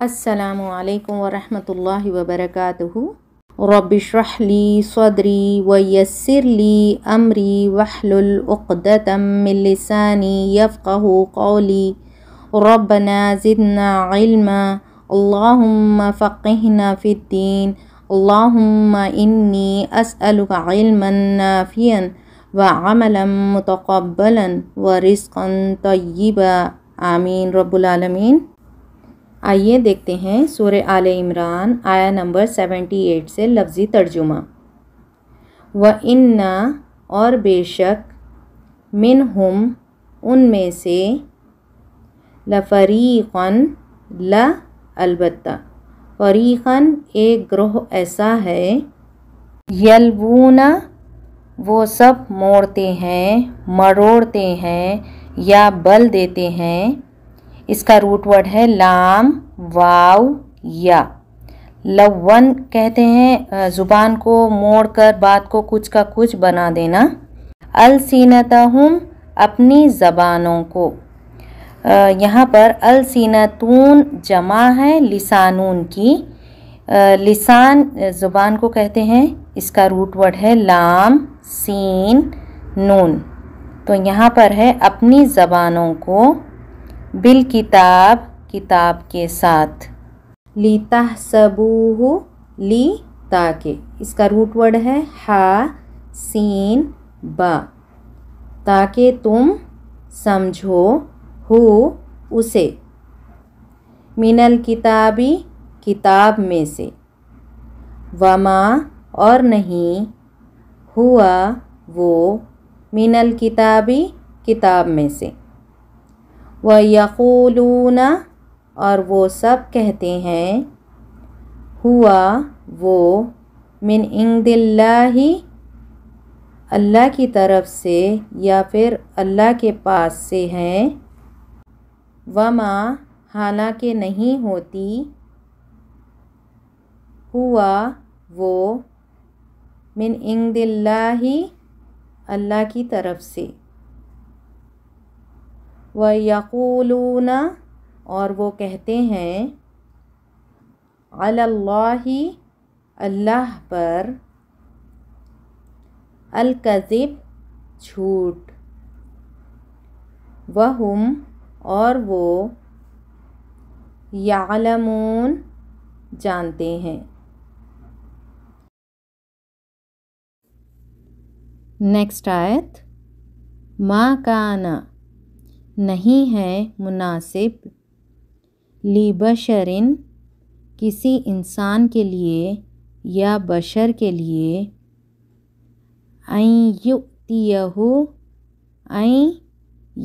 السلام عليكم ورحمة الله وبركاته رب اشرح لي صدري ويسر لي أمري واحلل عقدة من لساني يفقه قولي ربنا زدنا علما اللهم فقهنا في الدين اللهم إني أسألك علما نافعا وعملا متقبلا ورزقا طيبا آمين رب العالمين آئیے دیکھتے ہیں سورہ آل عمران آیا نمبر سیونٹی ایٹ سے لفظی ترجمہ و ان اور بے شک ہم ان میں سے لفریقاً البتہ فریقن ایک گروہ ایسا ہے یلبون وہ سب موڑتے ہیں مروڑتے ہیں یا بل دیتے ہیں اس کا روٹ ورڈ ہے لام واو یا لون کہتے ہیں زبان کو موڑ کر بات کو کچھ کا کچھ بنا دینا السینتہم اپنی زبانوں کو یہاں پر السینتون جمع ہے لسانون کی لسان زبان کو کہتے ہیں اس کا روٹ ورڈ ہے لام سین نون تو یہاں پر ہے اپنی زبانوں کو بل کتاب کتاب کے ساتھ لی تبو لی تاکہ اس کا روٹ ورڈ ہے ہا سین با تاکہ تم سمجھو ہو اسے من الکتابی کتاب میں سے وما اور نہیں ہوا وہ من الکتابی کتاب میں سے وہ اور وہ سب کہتے ہیں ہوا وہ من عند اللہ اللہ کی طرف سے یا پھر اللہ کے پاس سے ہیں وما حالانکہ نہیں ہوتی ہوا وہ من عند اللہ اللہ کی طرف سے و یقولون اور وہ کہتے ہیں اللہ اللہ پر الکذب جھوٹ وہم اور وہ یعلمون جانتے ہیں نیکسٹ آیت ماں کانا نہیں ہے مناسب لیبشرن کسی انسان کے لیے یا بشر کے لیے این یو این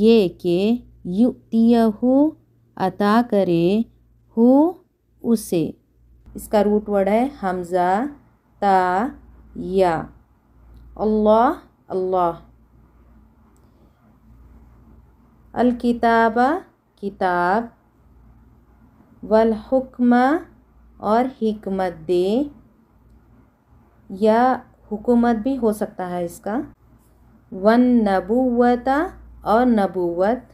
یہ کہ یو عطا کرے ہو اسے اس کا روٹ وڑ ہے حمزہ تا یا اللہ اللہ الکتابہ کتاب والحکمہ اور حکمت دے یا حکومت بھی ہو سکتا ہے اس کا ون نبوتا اور نبوت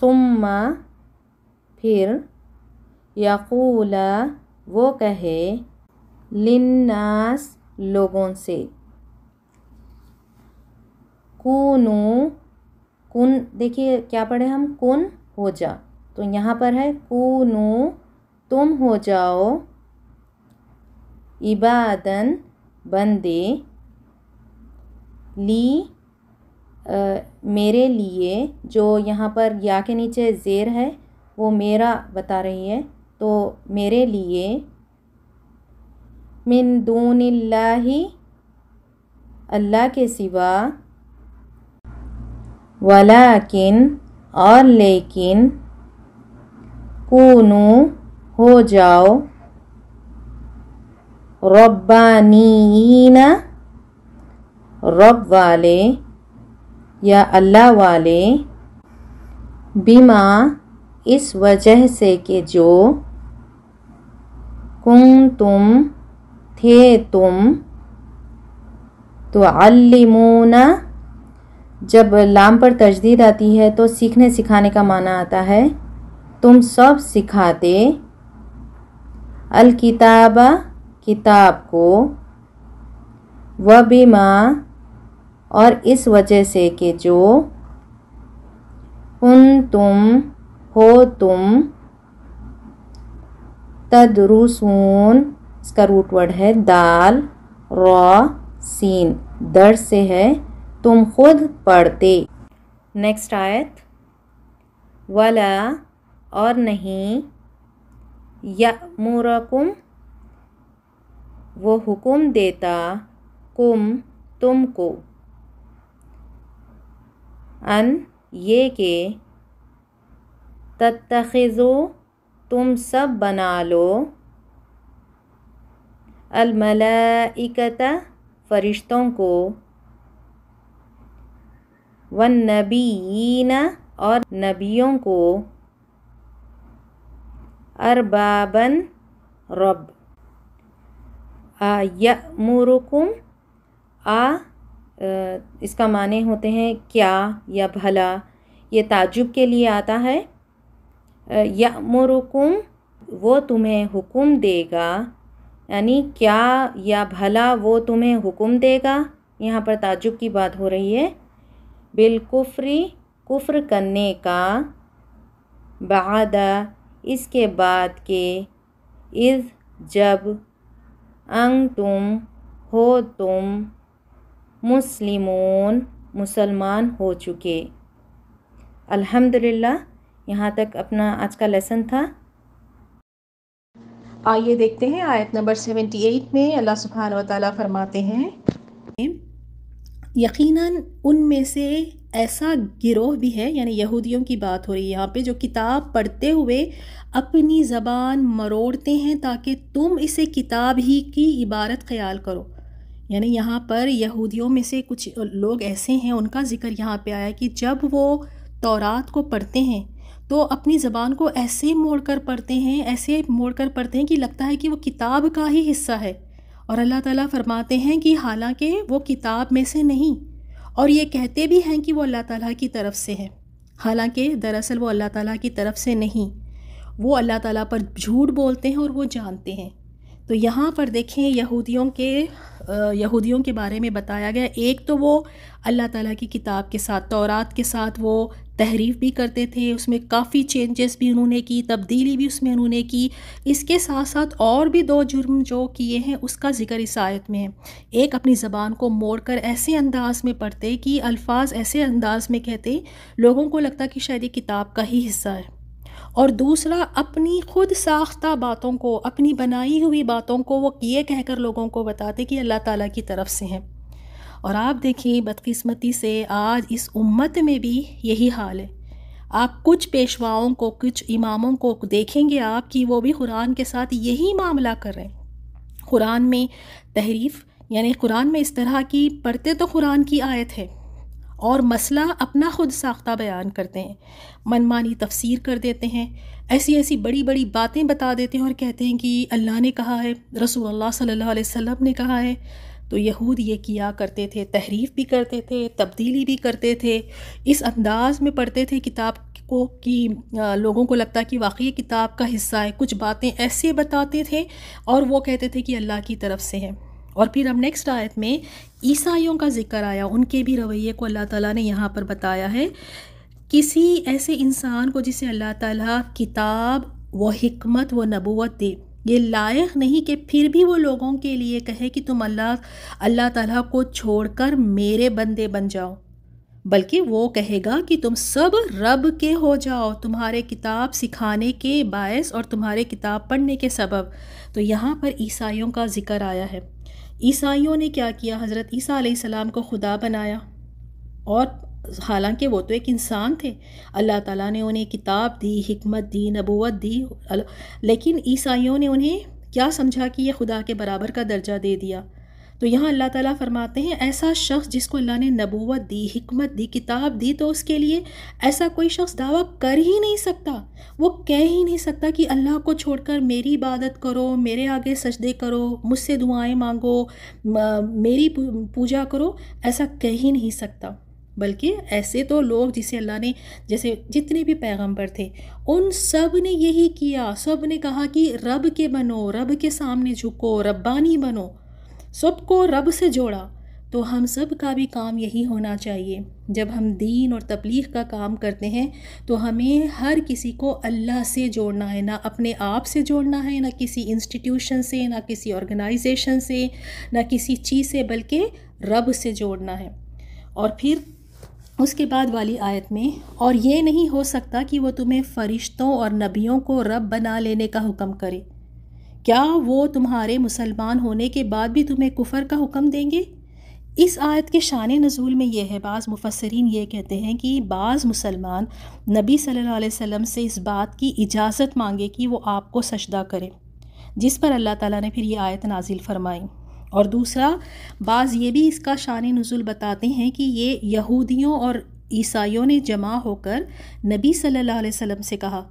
ثم پھر یقولا وہ کہے لناس لوگوں سے کونو کن دیکھیے کیا پڑھے ہم کن ہو جا تو یہاں پر ہے کونو تم ہو جاؤ عبادن بندے لی آ, میرے لیے جو یہاں پر یا کے نیچے زیر ہے وہ میرا بتا رہی ہے تو میرے لیے من دون اللہ اللہ کے سوا ولاکن اور لیکن کونو ہو جاؤ ربانین رب والے یا اللہ والے بیما اس وجہ سے کہ جو کن تم تھے تم تو علمونہ جب لام پر تجدید آتی ہے تو سیکھنے سکھانے کا معنی آتا ہے تم سب سکھاتے الکتابہ کتاب کو و بیما اور اس وجہ سے کہ جو ان تم ہو تم تدروسون اس کا روٹ ورڈ ہے دال رو سین در سے ہے تم خود پڑھتے نیکسٹ آیت ولا اور نہیں یا مورکم وہ حکم دیتا کم تم کو ان یہ کہ تتخذو تم سب بنا لو الملائکت فرشتوں کو ون نبی اور نبیوں کو اربابن رب مرکم آ اس کا معنی ہوتے ہیں کیا یا بھلا یہ تعجب کے لیے آتا ہے ی وہ تمہیں حکم دے گا یعنی کیا یا بھلا وہ تمہیں حکم دے گا یہاں پر تعجب کی بات ہو رہی ہے بالکفری کفر کرنے کا بعدہ اس کے بعد کے از جب انگ تم ہو تم مسلمون مسلمان ہو چکے الحمد للہ یہاں تک اپنا آج کا لیسن تھا آئیے دیکھتے ہیں آیت نمبر سیونٹی ایٹ میں اللہ سبحانہ و تعالیٰ فرماتے ہیں یقیناً ان میں سے ایسا گروہ بھی ہے یعنی یہودیوں کی بات ہو رہی ہے یہاں پہ جو کتاب پڑھتے ہوئے اپنی زبان مروڑتے ہیں تاکہ تم اسے کتاب ہی کی عبارت خیال کرو یعنی یہاں پر یہودیوں میں سے کچھ لوگ ایسے ہیں ان کا ذکر یہاں پہ آیا کہ جب وہ تورات کو پڑھتے ہیں تو اپنی زبان کو ایسے موڑ کر پڑھتے ہیں ایسے موڑ کر پڑھتے ہیں کہ لگتا ہے کہ وہ کتاب کا ہی حصہ ہے اور اللہ تعالیٰ فرماتے ہیں کہ حالانکہ وہ کتاب میں سے نہیں اور یہ کہتے بھی ہیں کہ وہ اللہ تعالیٰ کی طرف سے ہے حالانکہ دراصل وہ اللہ تعالیٰ کی طرف سے نہیں وہ اللہ تعالیٰ پر جھوٹ بولتے ہیں اور وہ جانتے ہیں تو یہاں پر دیکھیں یہودیوں کے یہودیوں کے بارے میں بتایا گیا ایک تو وہ اللہ تعالیٰ کی کتاب کے ساتھ تورات کے ساتھ وہ تحریف بھی کرتے تھے اس میں کافی چینجز بھی انہوں نے کی تبدیلی بھی اس میں انہوں نے کی اس کے ساتھ ساتھ اور بھی دو جرم جو کیے ہیں اس کا ذکر اس آیت میں ہے ایک اپنی زبان کو موڑ کر ایسے انداز میں پڑھتے کہ الفاظ ایسے انداز میں کہتے لوگوں کو لگتا کہ شاید یہ کتاب کا ہی حصہ ہے اور دوسرا اپنی خود ساختہ باتوں کو اپنی بنائی ہوئی باتوں کو وہ کیے کہہ کر لوگوں کو بتاتے کہ اللہ تعالیٰ کی طرف سے ہیں اور آپ دیکھیں بدقسمتی سے آج اس امت میں بھی یہی حال ہے آپ کچھ پیشواؤں کو کچھ اماموں کو دیکھیں گے آپ کہ وہ بھی قرآن کے ساتھ یہی معاملہ کر رہے ہیں قرآن میں تحریف یعنی قرآن میں اس طرح کی پڑھتے تو قرآن کی آیت ہے اور مسئلہ اپنا خود ساختہ بیان کرتے ہیں من مانی تفسیر کر دیتے ہیں ایسی ایسی بڑی بڑی باتیں بتا دیتے ہیں اور کہتے ہیں کہ اللہ نے کہا ہے رسول اللہ صلی اللہ علیہ وسلم نے کہا ہے تو یہود یہ کیا کرتے تھے تحریف بھی کرتے تھے تبدیلی بھی کرتے تھے اس انداز میں پڑھتے تھے کتاب کو کہ لوگوں کو لگتا کہ واقعی کتاب کا حصہ ہے کچھ باتیں ایسے بتاتے تھے اور وہ کہتے تھے کہ اللہ کی طرف سے ہیں اور پھر ہم نیکسٹ آیت میں عیسائیوں کا ذکر آیا ان کے بھی رویے کو اللہ تعالیٰ نے یہاں پر بتایا ہے کسی ایسے انسان کو جسے اللہ تعالیٰ کتاب و حکمت و نبوت دے یہ لائق نہیں کہ پھر بھی وہ لوگوں کے لیے کہے کہ تم اللہ اللہ تعالیٰ کو چھوڑ کر میرے بندے بن جاؤ بلکہ وہ کہے گا کہ تم سب رب کے ہو جاؤ تمہارے کتاب سکھانے کے باعث اور تمہارے کتاب پڑھنے کے سبب تو یہاں پر عیسائیوں کا ذکر آیا ہے عیسائیوں نے کیا کیا حضرت عیسیٰ علیہ السلام کو خدا بنایا اور حالانکہ وہ تو ایک انسان تھے اللہ تعالیٰ نے انہیں کتاب دی حکمت دی نبوت دی لیکن عیسائیوں نے انہیں کیا سمجھا کہ یہ خدا کے برابر کا درجہ دے دیا تو یہاں اللہ تعالیٰ فرماتے ہیں ایسا شخص جس کو اللہ نے نبوت دی حکمت دی کتاب دی تو اس کے لیے ایسا کوئی شخص دعویٰ کر ہی نہیں سکتا وہ کہہ ہی نہیں سکتا کہ اللہ کو چھوڑ کر میری عبادت کرو میرے آگے سجدے کرو مجھ سے دعائیں مانگو میری پوجا کرو ایسا کہہ ہی نہیں سکتا بلکہ ایسے تو لوگ جسے اللہ نے جیسے جتنے بھی پیغمبر تھے ان سب نے یہی کیا سب نے کہا کہ رب کے بنو رب کے سامنے جھکو ربانی بنو سب کو رب سے جوڑا تو ہم سب کا بھی کام یہی ہونا چاہیے جب ہم دین اور تبلیغ کا کام کرتے ہیں تو ہمیں ہر کسی کو اللہ سے جوڑنا ہے نہ اپنے آپ سے جوڑنا ہے نہ کسی انسٹیٹیوشن سے نہ کسی آرگنائزیشن سے نہ کسی چیز سے بلکہ رب سے جوڑنا ہے اور پھر اس کے بعد والی آیت میں اور یہ نہیں ہو سکتا کہ وہ تمہیں فرشتوں اور نبیوں کو رب بنا لینے کا حکم کرے کیا وہ تمہارے مسلمان ہونے کے بعد بھی تمہیں کفر کا حکم دیں گے اس آیت کے شان نزول میں یہ ہے بعض مفسرین یہ کہتے ہیں کہ بعض مسلمان نبی صلی اللہ علیہ وسلم سے اس بات کی اجازت مانگے کہ وہ آپ کو سجدہ کرے جس پر اللہ تعالیٰ نے پھر یہ آیت نازل فرمائی اور دوسرا بعض یہ بھی اس کا شان نزول بتاتے ہیں کہ یہ یہودیوں اور عیسائیوں نے جمع ہو کر نبی صلی اللہ علیہ وسلم سے کہا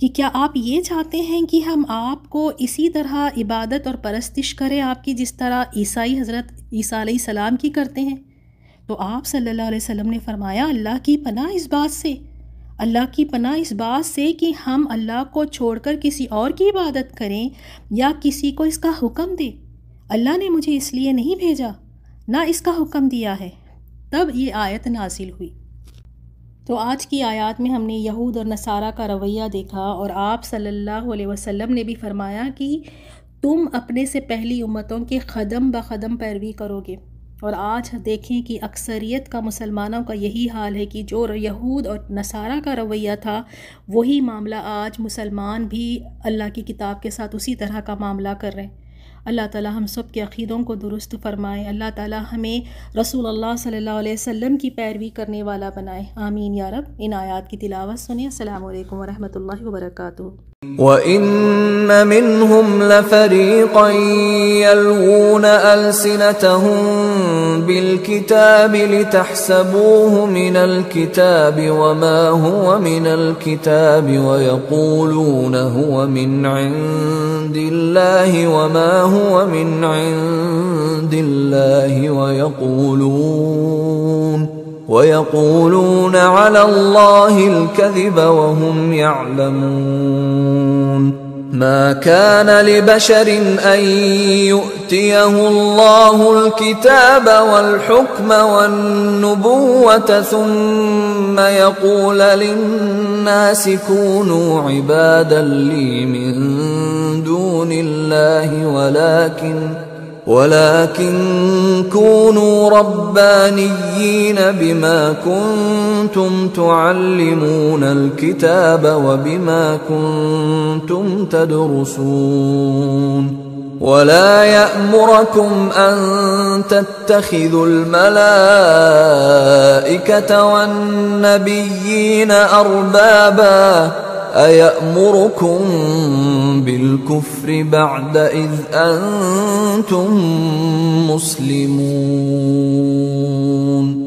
کہ کیا آپ یہ چاہتے ہیں کہ ہم آپ کو اسی طرح عبادت اور پرستش کریں آپ کی جس طرح عیسائی حضرت عیسیٰ علیہ السلام کی کرتے ہیں تو آپ صلی اللہ علیہ وسلم نے فرمایا اللہ کی پناہ اس بات سے اللہ کی پناہ اس بات سے کہ ہم اللہ کو چھوڑ کر کسی اور کی عبادت کریں یا کسی کو اس کا حکم دے اللہ نے مجھے اس لیے نہیں بھیجا نہ اس کا حکم دیا ہے تب یہ آیت نازل ہوئی تو آج کی آیات میں ہم نے یہود اور نصارہ کا رویہ دیکھا اور آپ صلی اللہ علیہ وسلم نے بھی فرمایا کہ تم اپنے سے پہلی امتوں کے قدم بقدم پیروی کرو گے اور آج دیکھیں کہ اکثریت کا مسلمانوں کا یہی حال ہے کہ جو یہود اور نصارہ کا رویہ تھا وہی معاملہ آج مسلمان بھی اللہ کی کتاب کے ساتھ اسی طرح کا معاملہ کر رہے ہیں اللہ تعالی ہم سب کے عقیدوں کو درست فرمائے اللہ تعالی ہمیں رسول اللہ صلی اللہ علیہ وسلم کی پیروی کرنے والا بنائے آمین یا رب ان آیات کی تلاوت سنیں السلام علیکم ورحمۃ اللہ وبرکاتہ بالكتاب لتحسبوه من الكتاب وما هو من الكتاب ويقولون هو من عند الله وما هو من عند الله ويقولون ويقولون على الله الكذب وهم يعلمون ما كان لبشر ان يؤتيه الله الكتاب والحكم والنبوه ثم يقول للناس كونوا عبادا لي من دون الله ولكن ولكن كونوا ربانيين بما كنتم تعلمون الكتاب وبما كنتم تدرسون ولا يامركم ان تتخذوا الملائكه والنبيين اربابا أيأمركم بالكفر بعد إذ أنتم مسلمون